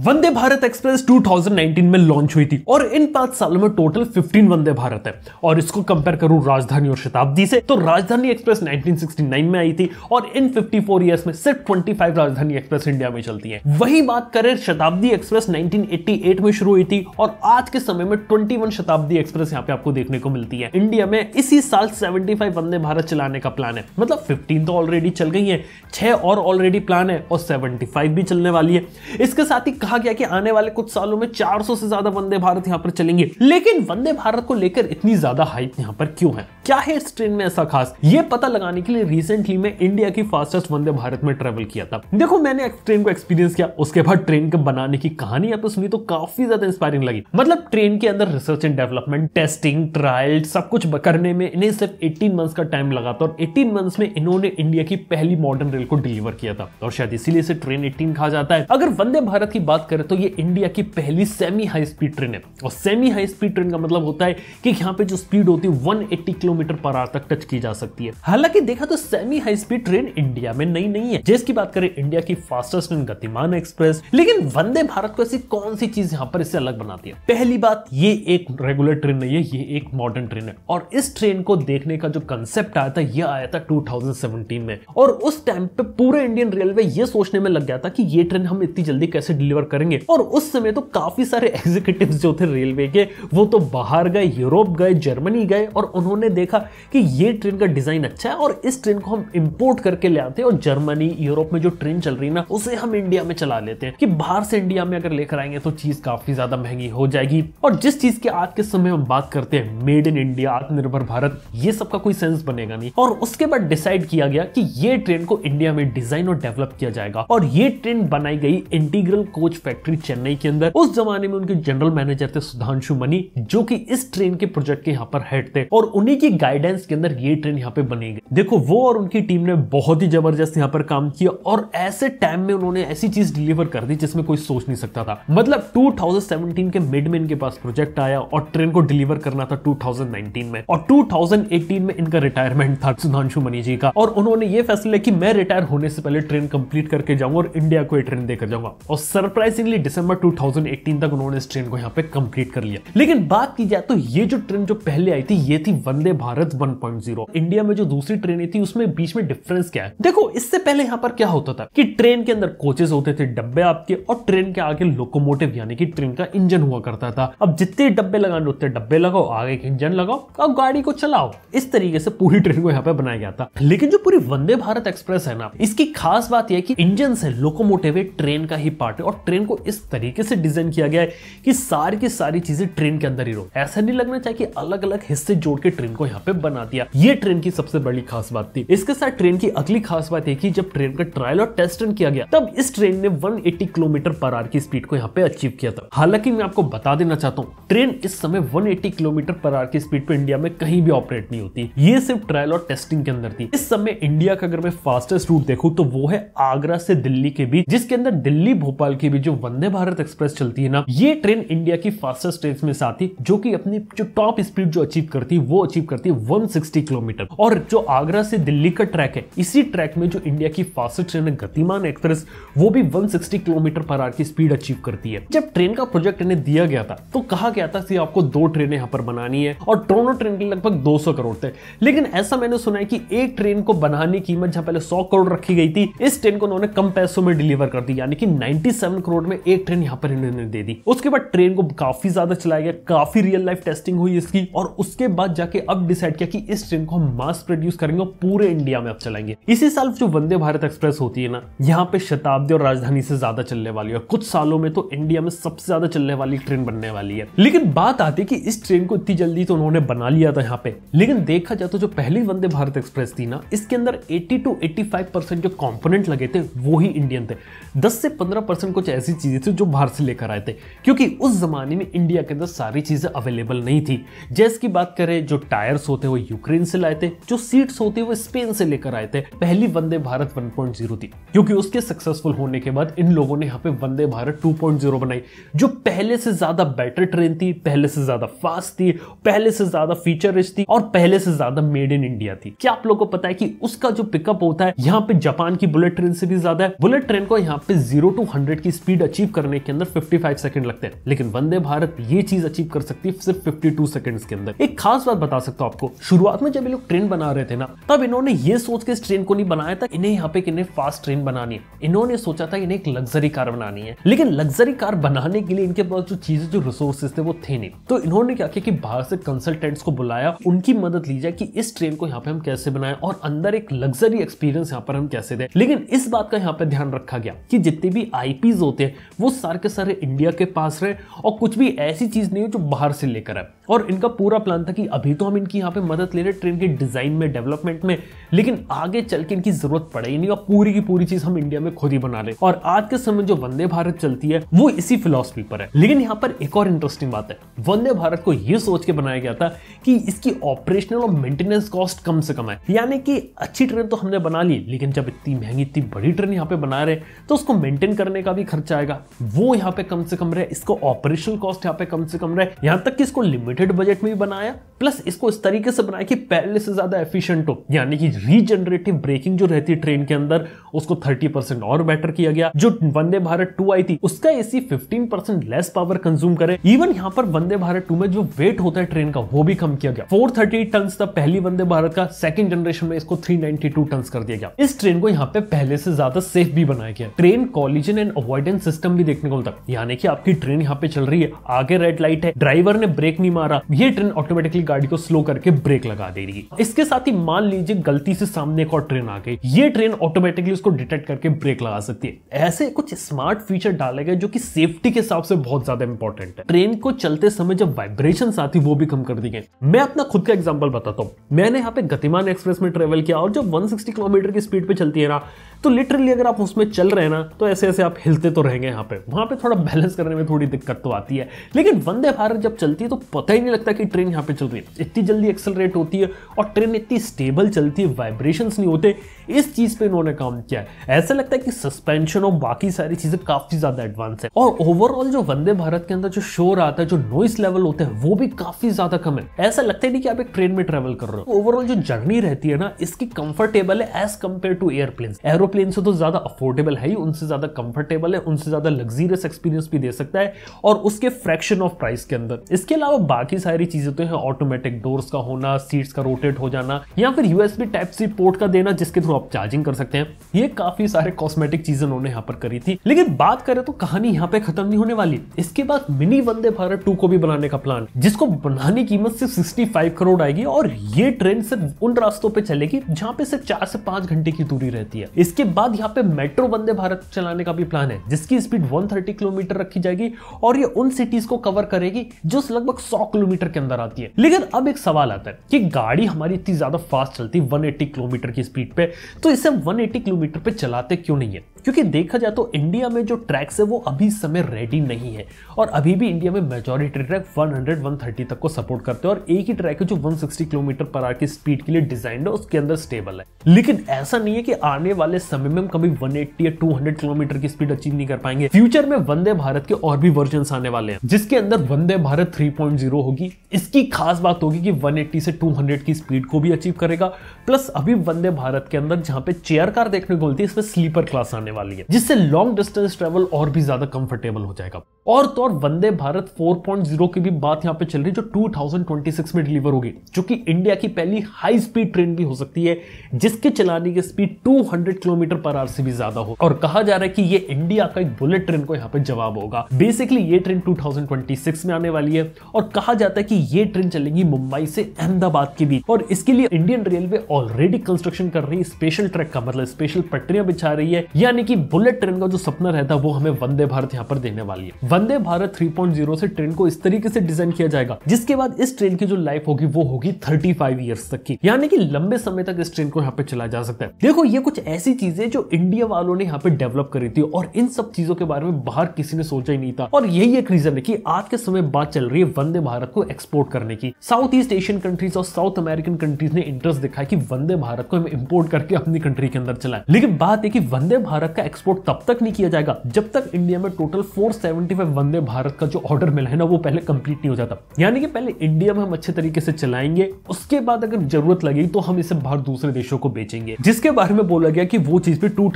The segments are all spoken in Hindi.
वंदे भारत एक्सप्रेस 2019 में लॉन्च हुई थी और इन पांच सालों में टोटल 15 वंदे भारत है और इसको कंपेयर करूं राजधानी और शताब्दी से तो राजधानी एक्सप्रेस 1969 में आई थी और इन 54 इयर्स में सिर्फ 25 राजधानी एक्सप्रेस इंडिया में चलती है वही बात करें शताब्दी एक्सप्रेस 1988 में शुरू हुई थी और आज के समय में ट्वेंटी शताब्दी एक्सप्रेस यहाँ पे आपको देखने को मिलती है इंडिया में इसी साल सेवेंटी वंदे भारत चलाने का प्लान है मतलब फिफ्टीन तो ऑलरेडी चल गई है छह और ऑलरेडी प्लान है और सेवेंटी भी चलने वाली है इसके साथ ही कहा गया कि आने वाले कुछ सालों में 400 से ज्यादा वंदे भारत यहाँ पर चलेंगे लेकिन वंदे भारत को लेकर इतनी ज्यादा हाइप यहाँ पर क्यों है क्या है इस ट्रेन में ऐसा खास ये पता लगाने के लिए रिसेंटली मैं इंडिया की फास्टेस्ट वंदे भारत में ट्रेवल किया था देखो मैंने ट्रेन को एक्सपीरियंस किया उसके बाद ट्रेन के बनाने की कहानी आप सुनी तो काफी ज्यादा इंस्पायरिंग लगी मतलब ट्रेन के अंदर research and development testing trial सब कुछ करने में इन्हें सिर्फ एटीन मंथ्स का टाइम लगा था और एटीन मंथ्स में इन्होंने इंडिया की पहली मॉडर्न रेल को डिलीवर किया था और शायद इसीलिए इसे ट्रेन एटीन कहा जाता है अगर वंदे भारत की बात करें तो ये इंडिया की पहली सेमी हाई स्पीड ट्रेन है और सेमी हाई स्पीड ट्रेन का मतलब होता है कि यहाँ पे जो स्पीड होती है one eighty kilometre per hour तक टच की जा सकती है हालांकि देखा तो semi high speed train India में नई नहीं है जिसकी बात करें इंडिया की फास्टेस्ट ट्रेन गतिमान एक्सप्रेस लेकिन वंदे भारत को ऐसी कौन सी चीज यहाँ पर इससे अलग बनाती है पहली बात ये एक रेगुलर ट्रेन नहीं है ये एक मॉडर्न ट्रेन है और इस ट्रेन को देखने का जो कंसेप्ट आया था यह आया था 2017 में और उस टाइम पे पूरे इंडियन रेलवे ये सोचने में लग गया था कि ये ट्रेन हम इतनी जल्दी कैसे डिलीवर करेंगे और उस समय तो काफी सारे एग्जीक्यूटिव जो थे रेलवे के वो तो बाहर गए यूरोप गए जर्मनी गए और उन्होंने देखा कि ये ट्रेन का डिज़ाइन अच्छा है और इस ट्रेन को हम इंपोर्ट करके ले आते हैं और जर्मनी यूरोप में जो ट्रेन चल रही है ना उसे हम इंडिया में चला लेते हैं कि बाहर से इंडिया में अगर लेकर आएंगे तो चीज़ काफ़ी ज़्यादा महंगी हो जाएगी और जिस चीज़ के आज के समय हम बात करते हैं मेड इन इंडिया आत्मनिर्भर भारत ये सबका कोई सेंस बनेगा नहीं और उसके बाद डिसाइड किया गया कि ये ट्रेन को इंडिया में डिज़ाइन और डेवलप किया जाएगा और ये ट्रेन बनाई गई इंटीग्रल कोच फैक्ट्री चेन्नई के अंदर उस जमाने में उनके जनरल मैनेजर थे सुधांशु मनी जो कि इस ट्रेन के प्रोजेक्ट के यहाँ पर हेड थे और उन्हीं की उनकी गाइडेंस के अंदर ये ट्रेन यहाँ पे बनी गई देखो वो और उनकी टीम ने बहुत ही जबरदस्त यहाँ पर काम किया और ऐसे टाइम में उन्होंने ऐसी चीज डिलीवर कर दी जिसमें कोई सोच नहीं सकता था मतलब 2017 के मिड में इनके पास प्रोजेक्ट आया और ट्रेन को डिलीवर करना था 2019 में और 2018 में इनका रिटायरमेंट था सुधांशु मनी जी का और उन्होंने ये फैसला कि मैं रिटायर होने से पहले ट्रेन कंप्लीट करके जाऊंगा और इंडिया को ये ट्रेन देकर जाऊंगा और सरप्राइजिंगली दिसंबर 2018 तक उन्होंने इस ट्रेन को यहाँ पे कंप्लीट कर लिया लेकिन बात की जाए तो ये जो ट्रेन जो पहले आई थी ये थी वंदे भारत 1.0 इंडिया में जो दूसरी ट्रेनें थी उसमें बीच में डिफरेंस क्या है देखो इससे पहले यहाँ पर क्या होता था कि ट्रेन के अंदर कोचेस होते थे डब्बे आपके और ट्रेन के आगे लोकोमोटिव यानी कि ट्रेन का इंजन हुआ करता था अब जितने डब्बे लगाने उतने डब्बे लगाओ आगे एक इंजन लगाओ और गाड़ी को चलाओ इस तरीके से पूरी ट्रेन को यहाँ पे बनाया गया था लेकिन जो पूरी वंदे भारत एक्सप्रेस है ना इसकी खास बात यह की इंजन से लोकोमोटिव ट्रेन का ही पार्ट है और ट्रेन को इस तरीके से डिजाइन किया गया है कि सारी की सारी चीजें ट्रेन के अंदर ही रहो ऐसा नहीं लगना चाहिए कि अलग अलग हिस्से जोड़ के ट्रेन को यहाँ पे बना दिया ये ट्रेन की सबसे बड़ी खास बात थी इसके साथ ट्रेन की अगली खास बात एक की जब ट्रेन का ट्रायल और टेस्ट रन किया गया तब इस ट्रेन ने वन किलोमीटर पर आर की स्पीड को यहाँ पे अचीव किया था हालांकि मैं आपको बता देना चाहता हूँ ट्रेन इस समय वन किलोमीटर पर आर की स्पीड पर इंडिया में कहीं भी ऑपरेट नहीं होती ये सिर्फ ट्रायल और टेस्टिंग के अंदर थी इस समय इंडिया का अगर मैं फास्टेस्ट रूट देखू तो वो है आगरा से दिल्ली के बीच जिसके अंदर दिल्ली भोपाल के बीच जो वंदे भारत एक्सप्रेस चलती है ना ये ट्रेन इंडिया की फास्टेस्ट ट्रेन में से आती जो कि अपनी जो टॉप स्पीड जो अचीव करती वो अचीव करती करती है 160 किलोमीटर और जो आगरा से दिल्ली का ट्रैक है इसी ट्रैक में जो इंडिया की फास्ट ट्रेन है गतिमान एक्सप्रेस वो भी 160 किलोमीटर पर आर की स्पीड अचीव करती है जब ट्रेन का प्रोजेक्ट इन्हें दिया गया था तो कहा गया था कि आपको दो ट्रेनें यहाँ पर बनानी है और दोनों ट्रेन के लगभग दो करोड़ थे लेकिन ऐसा मैंने सुना है कि एक ट्रेन को बनाने की कीमत जहाँ पहले सौ करोड़ रखी गई थी इस ट्रेन को उन्होंने कम पैसों में डिलीवर कर दी यानी कि नाइनटी करोड़ में एक ट्रेन यहाँ पर इन्होंने दे दी उसके बाद ट्रेन को काफी ज्यादा चलाया गया काफी रियल लाइफ टेस्टिंग हुई इसकी और उसके बाद जाके अब डिसाइड किया कि इस ट्रेन को हम मास प्रोड्यूस करेंगे और पूरे इंडिया में अब चलाएंगे इसी साल जो वंदे भारत एक्सप्रेस होती है ना यहाँ पे शताब्दी और राजधानी से ज्यादा चलने वाली है और कुछ सालों में तो इंडिया में सबसे ज्यादा चलने वाली ट्रेन बनने वाली है लेकिन बात आती है कि इस ट्रेन को इतनी जल्दी तो उन्होंने बना लिया था यहाँ पे लेकिन देखा जाए तो जो पहली वंदे भारत एक्सप्रेस थी ना इसके अंदर एट्टी टू 85 परसेंट जो कॉम्पोनेंट लगे थे वो ही इंडियन थे दस से पंद्रह परसेंट कुछ ऐसी चीजें थी जो भारत से लेकर आए थे क्योंकि उस जमाने में इंडिया के अंदर सारी चीजें अवेलेबल नहीं थी जैस की बात करें जो टायर टैंकर्स होते हैं वो यूक्रेन से लाए थे जो सीट्स होते हैं वो स्पेन से लेकर आए थे पहली वंदे भारत 1.0 थी क्योंकि उसके सक्सेसफुल होने के बाद इन लोगों ने यहाँ पे वंदे भारत 2.0 बनाई जो पहले से ज्यादा बेटर ट्रेन थी पहले से ज्यादा फास्ट थी पहले से ज्यादा फीचर थी और पहले से ज्यादा मेड इन इंडिया थी क्या आप लोग को पता है कि उसका जो पिकअप होता है यहाँ पे जापान की बुलेट ट्रेन से भी ज्यादा है बुलेट ट्रेन को यहाँ पे जीरो टू हंड्रेड की स्पीड अचीव करने के अंदर फिफ्टी फाइव सेकंड लगते हैं लेकिन वंदे भारत ये चीज अचीव कर सकती है सिर्फ फिफ्टी टू सेकंड के अंदर एक खास बात बता सकता डेस्कटॉप को शुरुआत में जब ये लोग ट्रेन बना रहे थे ना तब इन्होंने ये सोच के इस ट्रेन को नहीं बनाया था इन्हें यहाँ पे इन्हें फास्ट ट्रेन बनानी है इन्होंने सोचा था इन्हें एक लग्जरी कार बनानी है लेकिन लग्जरी कार बनाने के लिए इनके पास जो चीजें जो रिसोर्सेज थे वो थे नहीं तो इन्होंने क्या किया कि बाहर से कंसल्टेंट्स को बुलाया उनकी मदद ली जाए कि इस ट्रेन को यहाँ पे हम कैसे बनाए और अंदर एक लग्जरी एक्सपीरियंस यहाँ पर हम कैसे दें लेकिन इस बात का यहाँ पे ध्यान रखा गया कि जितने भी आई होते हैं वो सारे के सारे इंडिया के पास रहे और कुछ भी ऐसी चीज नहीं है जो बाहर से लेकर आए और इनका पूरा प्लान था कि अभी तो हम इनकी इनकी यहाँ पे मदद ले रहे ट्रेन के डिज़ाइन में डेवलपमेंट में लेकिन आगे चल के इनकी जरूरत पड़े इनका पूरी की पूरी चीज़ हम इंडिया में खुद ही बना रहे और आज के समय जो वंदे भारत चलती है वो इसी फिलोसफी पर है लेकिन यहाँ पर एक और इंटरेस्टिंग बात है वंदे भारत को ये सोच के बनाया गया था कि इसकी ऑपरेशनल और मेंटेनेंस कॉस्ट कम से कम है यानी कि अच्छी ट्रेन तो हमने बना ली लेकिन जब इतनी महंगी इतनी बड़ी ट्रेन यहाँ पे बना रहे तो उसको मेंटेन करने का भी खर्चा आएगा वो यहाँ पे कम से कम रहे इसको ऑपरेशनल कॉस्ट यहाँ पे कम से कम रहे यहाँ तक कि इसको लिमिटेड बजट में भी बनाया प्लस इसको इस तरीके से बनाया कि पहले से ज़्यादा एफिशिएंट हो यानी कि रीजनरेटिव ब्रेकिंग जो रहती है ट्रेन के अंदर उसको 30 परसेंट और बेटर किया गया जो वंदे भारत टू आई थी उसका ए सी परसेंट लेस पावर कंज्यूम करे इवन यहाँ पर वंदे भारत टू में जो वेट होता है ट्रेन का वो भी कम किया गया फोर थर्टी टन था पहली वंदे भारत का सेकंड जनरेशन में इसको 392 टन कर दिया गया इस ट्रेन को यहाँ पे पहले से ज्यादा सेफ भी बनाया गया train collision and avoidance system भी देखने को मिलता यानी कि आपकी ट्रेन यहाँ पे चल रही है आगे रेड लाइट है ड्राइवर ने ब्रेक नहीं मारा ये ट्रेन ऑटोमेटिकली गाड़ी को स्लो कर करके ब्रेक लगा दे रही है इसके साथ ही मान लीजिए गलती से सामने एक और ट्रेन आ गई ये ट्रेन ऑटोमेटिकली उसको डिटेक्ट करके ब्रेक लगा सकती है ऐसे कुछ स्मार्ट फीचर डाले गए जो कि सेफ्टी के हिसाब से बहुत ज्यादा इंपॉर्टेंट है ट्रेन को चलते समय जब वाइब्रेशन आती वो भी कम कर दी गई मैं अपना खुद का एग्जाम्पल बताता हूँ मैंने यहाँ पे गतिमान एक्सप्रेस में ट्रेवल किया और जब 160 किलोमीटर की स्पीड पे चलती है ना तो लिटरली अगर आप उसमें चल रहे ना तो ऐसे ऐसे आप हिलते तो रहेंगे यहाँ पे वहाँ पे थोड़ा बैलेंस करने में थोड़ी दिक्कत तो आती है लेकिन वंदे भारत जब चलती है तो पता ही नहीं लगता कि ट्रेन यहाँ पे चल रही है इतनी जल्दी एक्सेलरेट होती है और ट्रेन इतनी स्टेबल चलती है वाइब्रेशन नहीं होते इस चीज पे इन्होंने काम किया है ऐसा लगता है कि सस्पेंशन और बाकी सारी चीजें काफी ज्यादा एडवांस है और ओवरऑल जो वंदे भारत के अंदर जो शोर आता है जो नॉइस लेवल होते हैं वो भी काफी ज्यादा कम है ऐसा लगता है नहीं कि आप एक ट्रेन में ट्रेवल कर रहे हो ओवरऑल जो जर्नी रहती है ना इसकी कंफर्टेबल है as compare to airplane aeroplane से तो ज्यादा अफोर्डेबल है ही उनसे ज्यादा कंफर्टेबल है उनसे ज्यादा लग्जीरियस एक्सपीरियंस भी दे सकता है और उसके फ्रैक्शन ऑफ प्राइस के अंदर इसके अलावा बाकी सारी चीजें तो है ऑटोमेटिक डोर्स का होना सीट्स का रोटेट हो जाना या फिर यूएसबी टाइप सी पोर्ट का देना जिसके थ्रू को तो आप चार्जिंग कर सकते हैं ये काफी सारे कॉस्मेटिक चीजें उन्होंने यहाँ पर करी थी लेकिन बात करें तो कहानी यहाँ पे खत्म नहीं होने वाली इसके बाद मिनी वंदे भारत टू को भी बनाने का प्लान जिसको बनाने की कीमत सिर्फ सिक्सटी करोड़ आएगी और ये ट्रेन सिर्फ उन रास्तों पर चलेगी जहाँ पे सिर्फ चार से पांच घंटे की दूरी रहती है इसके बाद यहाँ पे मेट्रो वंदे भारत चलाने का भी प्लान है जिसकी स्पीड वन किलोमीटर रखी जाएगी और ये उन सिटीज को कवर करेगी जो लगभग सौ किलोमीटर के अंदर आती है लेकिन अब एक सवाल आता है कि गाड़ी हमारी इतनी ज्यादा फास्ट चलती है 180 किलोमीटर की स्पीड पे तो इसे हम 180 किलोमीटर पे चलाते क्यों नहीं है क्योंकि देखा जाए तो इंडिया में जो ट्रैक्स है वो अभी समय रेडी नहीं है और अभी भी इंडिया में मेजोरिटी ट्रैक 100 130 तक को सपोर्ट करते हैं और एक ही ट्रैक है जो 160 किलोमीटर पर आर की स्पीड के लिए डिजाइन है उसके अंदर स्टेबल है लेकिन ऐसा नहीं है कि आने वाले समय में हम कभी 180 या 200 किलोमीटर की स्पीड अचीव नहीं कर पाएंगे फ्यूचर में वंदे भारत के और भी वर्जन आने वाले हैं जिसके अंदर वंदे भारत 3.0 होगी इसकी खास बात होगी कि 180 से 200 की स्पीड को भी अचीव करेगा प्लस अभी वंदे भारत के अंदर जहां पे चेयर कार देखने को मिलती है इसमें स्लीपर क्लास आने होने वाली है जिससे लॉन्ग डिस्टेंस ट्रेवल और भी ज्यादा कंफर्टेबल हो जाएगा और तो और वंदे भारत 4.0 की भी बात यहाँ पे चल रही है जो 2026 में डिलीवर होगी जो कि इंडिया की पहली हाई स्पीड ट्रेन भी हो सकती है जिसके चलाने की स्पीड 200 किलोमीटर पर आर से भी ज्यादा हो और कहा जा रहा है कि ये इंडिया का एक बुलेट ट्रेन को यहाँ पे जवाब होगा बेसिकली ये ट्रेन 2026 में आने वाली है और कहा जाता है कि ये ट्रेन चलेगी मुंबई से अहमदाबाद के बीच और इसके लिए इंडियन रेलवे ऑलरेडी कंस्ट्रक्शन कर रही है स्पेशल ट्रैक का मतलब स्पेशल पटरियां बिछा रही है यानी यानी कि बुलेट ट्रेन का जो सपना रहता है वो हमें वंदे भारत यहाँ पर देने वाली है वंदे भारत 3.0 से ट्रेन को इस तरीके से डिजाइन किया जाएगा जिसके बाद इस ट्रेन की जो लाइफ होगी वो होगी 35 फाइव ईयर्स तक की यानी कि लंबे समय तक इस ट्रेन को यहाँ पे चलाया जा सकता है देखो ये कुछ ऐसी चीजें जो इंडिया वालों ने यहाँ पे डेवलप करी थी और इन सब चीजों के बारे में बाहर किसी ने सोचा ही नहीं था और यही एक रीजन है की आज के समय बात चल रही है वंदे भारत को एक्सपोर्ट करने की साउथ ईस्ट एशियन कंट्रीज और साउथ अमेरिकन कंट्रीज ने इंटरेस्ट दिखाया कि वंदे भारत को हम इम्पोर्ट करके अपनी कंट्री के अंदर चलाए लेकिन बात है कि वंदे भारत प्रोडक्ट का एक्सपोर्ट तब तक नहीं किया जाएगा जब तक इंडिया में टोटल 475 वंदे भारत का जो ऑर्डर मिला है ना वो पहले कंप्लीट नहीं हो जाता यानी कि पहले इंडिया में हम अच्छे तरीके से चलाएंगे उसके बाद अगर जरूरत लगेगी तो हम इसे बाहर दूसरे देशों को बेचेंगे जिसके बारे में बोला गया कि वो चीज भी टू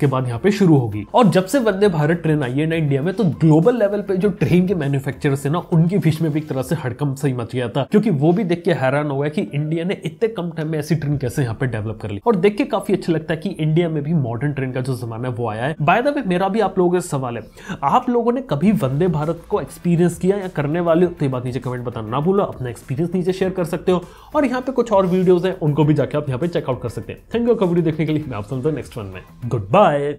के बाद यहाँ पे शुरू होगी और जब से वंदे भारत ट्रेन आई है ना इंडिया में तो ग्लोबल लेवल पे जो ट्रेन के मैन्युफैक्चरर्स है ना उनके बीच में भी एक तरह से हड़कम सही मच गया था क्योंकि वो भी देख के हैरान हो गया कि इंडिया ने इतने कम टाइम में ऐसी ट्रेन कैसे यहाँ पे डेवलप कर ली और देख के काफी अच्छा लगता है कि इंडिया में भी मॉडर्न ट्रेन का जो जमाना है वो आया है बाय द वे मेरा भी आप लोगों से सवाल है आप लोगों ने कभी वंदे भारत को एक्सपीरियंस किया या करने वाले तो ये बात नीचे कमेंट बताना ना भूलो अपना एक्सपीरियंस नीचे शेयर कर सकते हो और यहाँ पे कुछ और वीडियोज है उनको भी जाके आप यहाँ पे चेकआउट कर सकते हैं थैंक यू कबड्डी देखने के लिए मैं आप सुनता हूँ नेक्स्ट वन में गुड बाय